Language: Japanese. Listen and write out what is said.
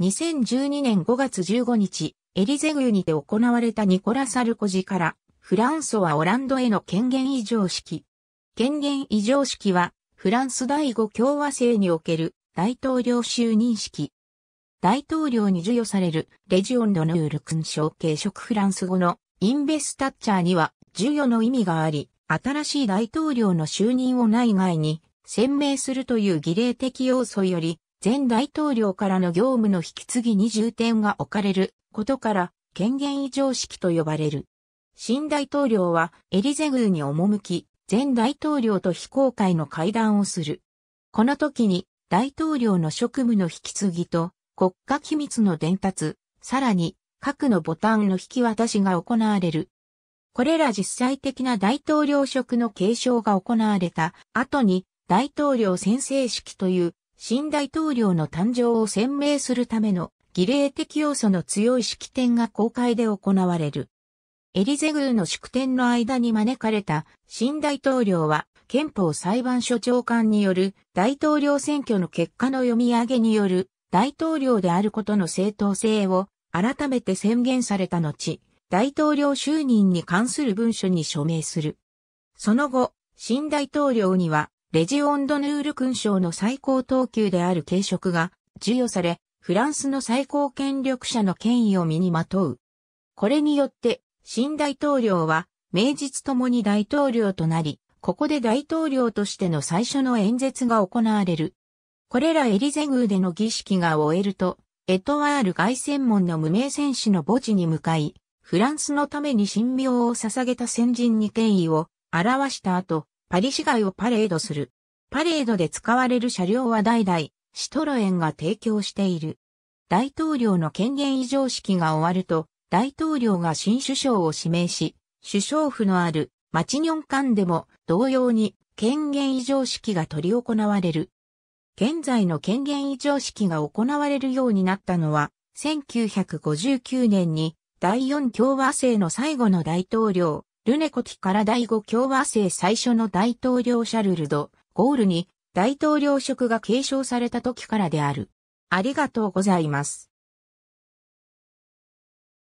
2012年5月15日、エリゼグユにて行われたニコラ・サルコジから、フランソはオランドへの権限異常式。権限異常式は、フランス第五共和制における大統領就任式。大統領に授与されるレジオンドヌール勲章継職フランス語のインベスタッチャーには授与の意味があり、新しい大統領の就任を内外に鮮明するという儀礼的要素より前大統領からの業務の引き継ぎに重点が置かれることから、権限異譲式と呼ばれる。新大統領はエリゼ宮に赴き、前大統領と非公開の会談をする。この時に大統領の職務の引き継ぎと国家機密の伝達、さらに核のボタンの引き渡しが行われる。これら実際的な大統領職の継承が行われた後に大統領宣誓式という新大統領の誕生を鮮明するための儀礼的要素の強い式典が公開で行われる。エリゼ宮の祝典の間に招かれた新大統領は憲法裁判所長官による大統領選挙の結果の読み上げによる大統領であることの正当性を改めて宣言された後、大統領就任に関する文書に署名する。その後、新大統領にはレジオンドヌール勲章の最高等級である軽職が授与され、フランスの最高権力者の権威を身にまとう。これによって、新大統領は、名実ともに大統領となり、ここで大統領としての最初の演説が行われる。これらエリゼ宮での儀式が終えると、エトワール凱旋門の無名戦士の墓地に向かい、フランスのために神妙を捧げた先人に権威を表した後、パリ市街をパレードする。パレードで使われる車両は代々、シトロエンが提供している。大統領の権限移譲式が終わると、大統領が新首相を指名し、首相府のあるマチニョン間でも同様に権限移譲式が執り行われる。現在の権限移譲式が行われるようになったのは、1959年に第4共和制の最後の大統領、ルネコティから第5共和制最初の大統領シャルルド、ゴールに大統領職が継承された時からである。ありがとうございます。